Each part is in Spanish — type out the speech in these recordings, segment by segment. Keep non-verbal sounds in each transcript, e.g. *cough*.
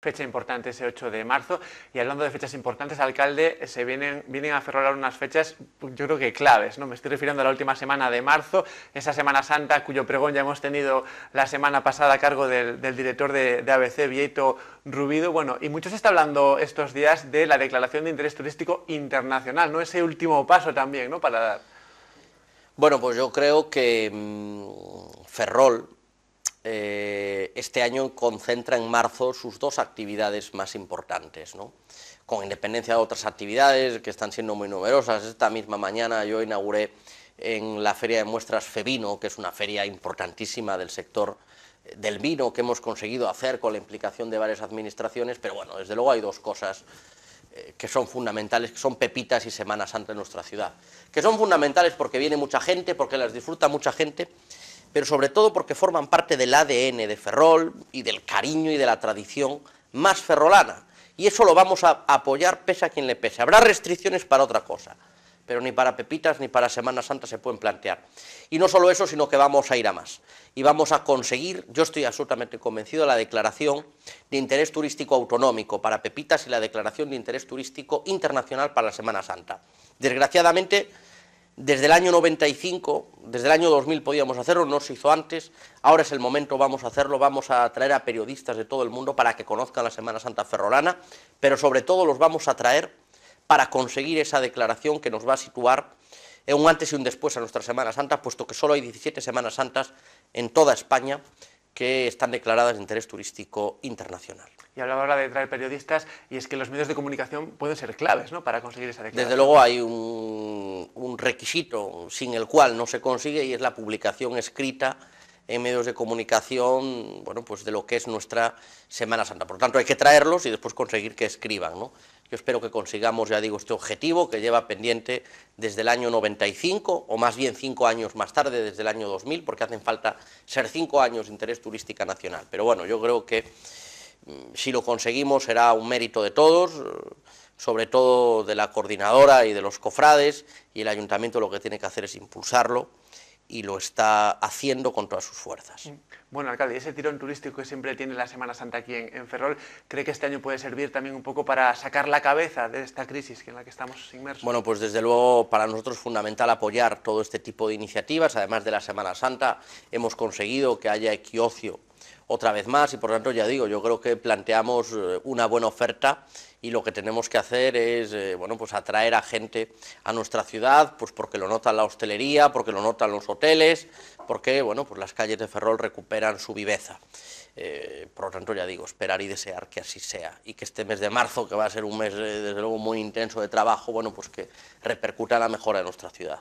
Fecha importante ese 8 de marzo. Y hablando de fechas importantes, alcalde, se vienen, vienen a ferrolar unas fechas, yo creo que claves, ¿no? Me estoy refiriendo a la última semana de marzo, esa Semana Santa, cuyo pregón ya hemos tenido la semana pasada a cargo del, director de, ABC, Vieto Rubido. Bueno, y mucho se está hablando estos días de la declaración de interés turístico internacional, ¿no? Ese último paso también, ¿no? Para dar. Bueno, pues yo creo que mm, Ferrol eh, este año concentra en marzo sus dos actividades más importantes, con independencia de otras actividades que están siendo muy numerosas. Esta misma mañana yo inauguré en la Feria de Muestras febino que es una feria importantísima del sector eh, del vino que hemos conseguido hacer con la implicación de varias administraciones, pero bueno, desde luego hay dos cosas eh, que son fundamentales, que son Pepitas y semanas Santa en nuestra ciudad, que son fundamentales porque viene mucha gente, porque las disfruta mucha gente, pero sobre todo porque forman parte del ADN de Ferrol y del cariño y de la tradición más ferrolana. Y eso lo vamos a apoyar pese a quien le pese. Habrá restricciones para otra cosa, pero ni para pepitas ni para Semana Santa se pueden plantear. Y no solo eso, sino que vamos a ir a más. Y vamos a conseguir, yo estoy absolutamente convencido, la declaración de interés turístico autonómico para pepitas y la declaración de interés turístico internacional para la Semana Santa. Desgraciadamente desde el año 95, desde el año 2000 podíamos hacerlo, no se hizo antes, ahora es el momento, vamos a hacerlo, vamos a traer a periodistas de todo el mundo para que conozcan la Semana Santa Ferrolana, pero sobre todo los vamos a traer para conseguir esa declaración que nos va a situar en un antes y un después a nuestra Semana Santa, puesto que solo hay 17 Semanas Santas en toda España que están declaradas de interés turístico internacional. Y hablaba de traer periodistas, y es que los medios de comunicación pueden ser claves ¿no? para conseguir esa declaración. Desde luego hay un un requisito sin el cual no se consigue y es la publicación escrita en medios de comunicación, bueno, pues de lo que es nuestra Semana Santa. Por lo tanto, hay que traerlos y después conseguir que escriban, Yo espero que consigamos, ya digo, este objetivo que lleva pendiente desde el año 95, o más bien cinco años más tarde, desde el año 2000, porque hacen falta ser cinco años de interés turística nacional. Pero bueno, yo creo que si lo conseguimos será un mérito de todos, sobre todo de la coordinadora y de los cofrades, y el ayuntamiento lo que tiene que hacer es impulsarlo y lo está haciendo con todas sus fuerzas. Mm. Bueno, alcalde, ese tirón turístico que siempre tiene la Semana Santa aquí en, Ferrol, ¿cree que este año puede servir también un poco para sacar la cabeza de esta crisis en la que estamos inmersos? Bueno, pues desde luego para nosotros es fundamental apoyar todo este tipo de iniciativas, además de la Semana Santa hemos conseguido que haya equiocio otra vez más y por tanto ya digo, yo creo que planteamos eh, una buena oferta y lo que tenemos que hacer es eh, bueno, pues atraer a gente a nuestra ciudad, pues porque lo nota la hostelería, porque lo notan los hoteles, porque bueno, pues las calles de Ferrol recuperan en su viveza. Eh, por lo tanto, ya digo, esperar y desear que así sea y que este mes de marzo, que va a ser un mes eh, desde luego muy intenso de trabajo, bueno, pues que repercuta la mejora de nuestra ciudad.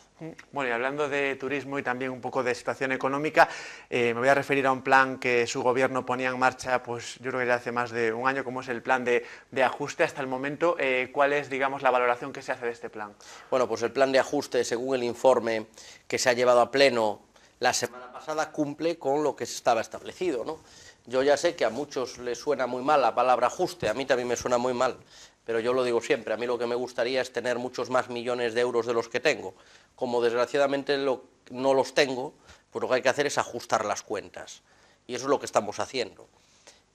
Bueno, y hablando de turismo y también un poco de situación económica, eh, me voy a referir a un plan que su gobierno ponía en marcha, pues yo creo que ya hace más de un año, como es el plan de, de ajuste hasta el momento. ¿Cuál es, digamos, la valoración que se hace de este plan? Bueno, pues el plan de ajuste, según el informe que se ha llevado a pleno la semana pasada cumple con lo que estaba establecido. ¿no? Yo ya sé que a muchos les suena muy mal la palabra ajuste, a mí también me suena muy mal, pero yo lo digo siempre, a mí lo que me gustaría es tener muchos más millones de euros de los que tengo. Como desgraciadamente no los tengo, pues lo que hay que hacer es ajustar las cuentas. Y eso es lo que estamos haciendo.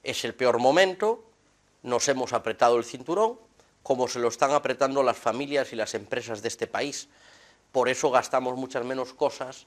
Es el peor momento, nos hemos apretado el cinturón, como se lo están apretando las familias y las empresas de este país. Por eso gastamos muchas menos cosas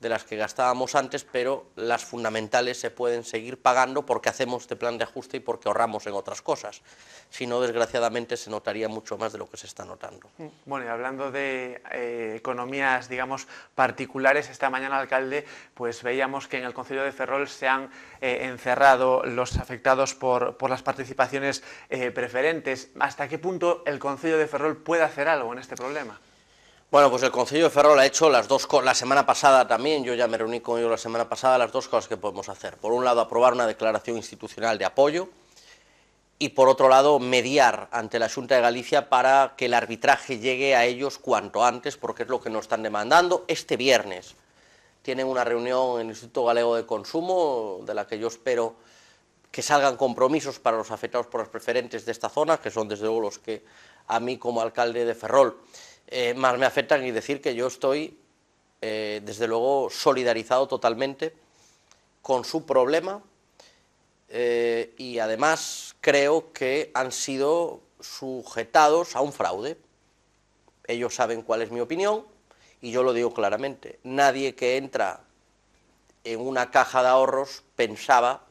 de las que gastábamos antes, pero las fundamentales se pueden seguir pagando porque hacemos este plan de ajuste y porque ahorramos en otras cosas. Si no, desgraciadamente, se notaría mucho más de lo que se está notando. Bueno, y hablando de eh, economías, digamos, particulares, esta mañana, alcalde, pues veíamos que en el Concilio de Ferrol se han eh, encerrado los afectados por, las participaciones eh, preferentes. ¿Hasta qué punto el Concilio de Ferrol puede hacer algo en este problema? Bueno, pues el Consejo de Ferrol ha hecho las dos la semana pasada también, yo ya me reuní con ellos la semana pasada, las dos cosas que podemos hacer. Por un lado, aprobar una declaración institucional de apoyo y por otro lado, mediar ante la Junta de Galicia para que el arbitraje llegue a ellos cuanto antes, porque es lo que nos están demandando este viernes. Tienen una reunión en el Instituto Galego de Consumo, de la que yo espero que salgan compromisos para los afectados por los preferentes de esta zona, que son desde luego los que a mí como alcalde de Ferrol eh, más me afectan y decir que yo estoy, eh, desde luego, solidarizado totalmente con su problema eh, y además creo que han sido sujetados a un fraude. Ellos saben cuál es mi opinión y yo lo digo claramente. Nadie que entra en una caja de ahorros pensaba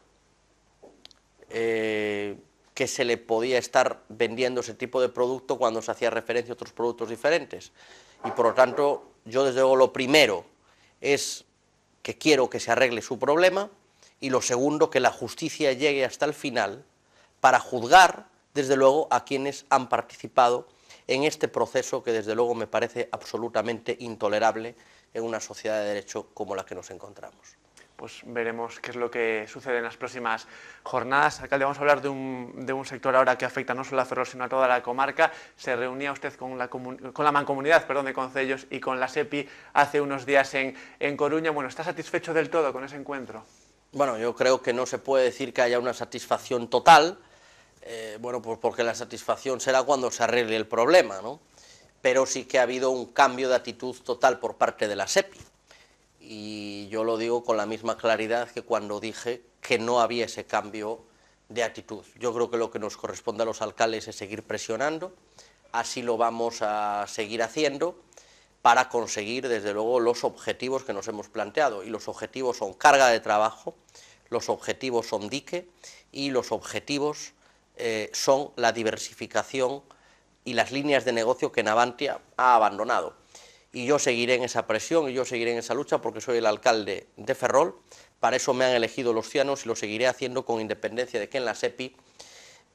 que se le podía estar vendiendo ese tipo de producto cuando se hacía referencia a otros productos diferentes. Y por lo tanto, yo desde luego lo primero es que quiero que se arregle su problema y lo segundo, que la justicia llegue hasta el final para juzgar, desde luego, a quienes han participado en este proceso que desde luego me parece absolutamente intolerable en una sociedad de derecho como la que nos encontramos pues veremos qué es lo que sucede en las próximas jornadas. Alcalde, vamos a hablar de un, de un sector ahora que afecta no solo a Ferrol, sino a toda la comarca. Se reunía usted con la, con la mancomunidad perdón, de Concellos y con la SEPI hace unos días en, Coruña. Bueno, ¿está satisfecho del todo con ese encuentro? Bueno, yo creo que no se puede decir que haya una satisfacción total, eh, bueno, pues porque la satisfacción será cuando se arregle el problema, ¿no? Pero sí que ha habido un cambio de actitud total por parte de la SEPI y yo lo digo con la misma claridad que cuando dije que no había ese cambio de actitud. Yo creo que lo que nos corresponde a los alcaldes es seguir presionando, así lo vamos a seguir haciendo para conseguir, desde luego, los objetivos que nos hemos planteado. Y los objetivos son carga de trabajo, los objetivos son dique y los objetivos eh, son la diversificación y las líneas de negocio que Navantia ha abandonado y yo seguiré en esa presión y yo seguiré en esa lucha porque soy el alcalde de Ferrol, para eso me han elegido los cianos y lo seguiré haciendo con independencia de que en la SEPI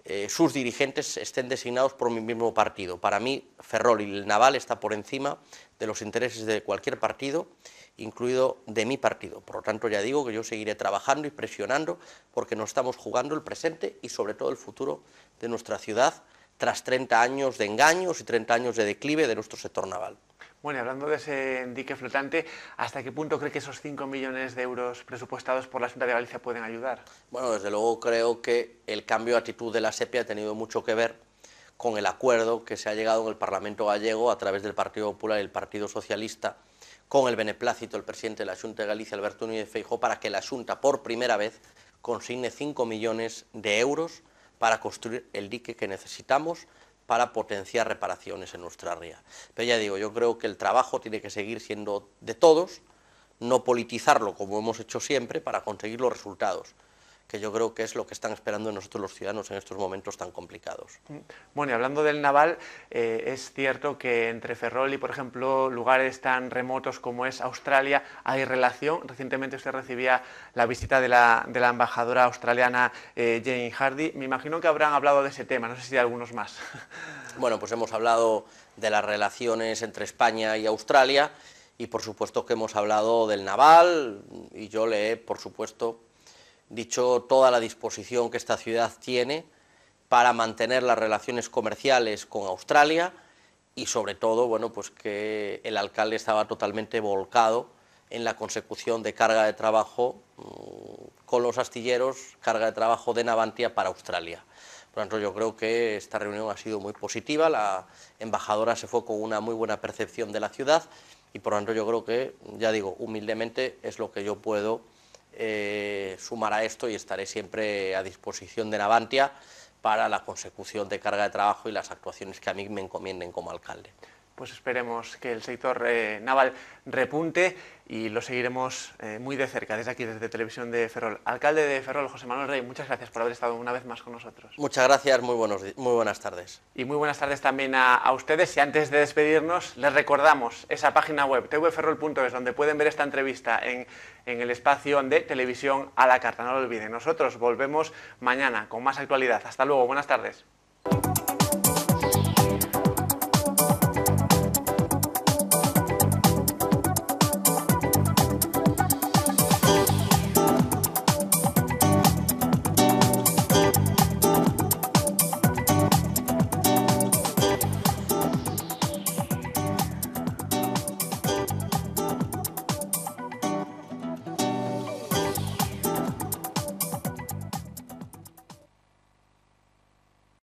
eh, sus dirigentes estén designados por mi mismo partido. Para mí, Ferrol y el Naval está por encima de los intereses de cualquier partido, incluido de mi partido. Por lo tanto, ya digo que yo seguiré trabajando y presionando porque nos estamos jugando el presente y sobre todo el futuro de nuestra ciudad tras 30 años de engaños y 30 años de declive de nuestro sector naval. Bueno, hablando de ese dique flotante, ¿hasta qué punto cree que esos 5 millones de euros presupuestados por la Junta de Galicia pueden ayudar? Bueno, desde luego creo que el cambio de actitud de la Sepi ha tenido mucho que ver con el acuerdo que se ha llegado en el Parlamento gallego a través del Partido Popular y el Partido Socialista con el beneplácito del presidente de la Junta de Galicia, Alberto Núñez Feijó, para que la Junta por primera vez consigne 5 millones de euros para construir el dique que necesitamos para potenciar reparaciones en nuestra ría. Pero ya digo, yo creo que el trabajo tiene que seguir siendo de todos, no politizarlo como hemos hecho siempre para conseguir los resultados que yo creo que es lo que están esperando de nosotros los ciudadanos en estos momentos tan complicados. Mm. Bueno, y hablando del naval, eh, es cierto que entre Ferrol y, por ejemplo, lugares tan remotos como es Australia, hay relación. Recientemente usted recibía la visita de la, embajadora australiana eh, Jane Hardy. Me imagino que habrán hablado de ese tema, no sé si hay algunos más. *laughs* Bueno, pues hemos hablado de las relaciones entre España y Australia y por supuesto que hemos hablado del naval y yo le he, por supuesto, dicho toda la disposición que esta ciudad tiene para mantener las relaciones comerciales con Australia y sobre todo, bueno, pues que el alcalde estaba totalmente volcado en la consecución de carga de trabajo mm, con los astilleros, carga de trabajo de Navantia para Australia. Por tanto, yo creo que esta reunión ha sido muy positiva, la embajadora se fue con una muy buena percepción de la ciudad y por tanto yo creo que, ya digo, humildemente es lo que yo puedo eh, sumar a esto y estaré siempre a disposición de Navantia para la consecución de carga de trabajo y las actuaciones que a mí me encomienden como alcalde pues esperemos que el sector eh, naval repunte y lo seguiremos eh, muy de cerca desde aquí, desde Televisión de Ferrol. Alcalde de Ferrol, José Manuel Rey, muchas gracias por haber estado una vez más con nosotros. Muchas gracias, muy, buenos, muy buenas tardes. Y muy buenas tardes también a, ustedes. Y antes de despedirnos, les recordamos esa página web, tvferrol.es, donde pueden ver esta entrevista en el espacio de Televisión a la Carta. No lo olviden, nosotros volvemos mañana con más actualidad. Hasta luego, buenas tardes.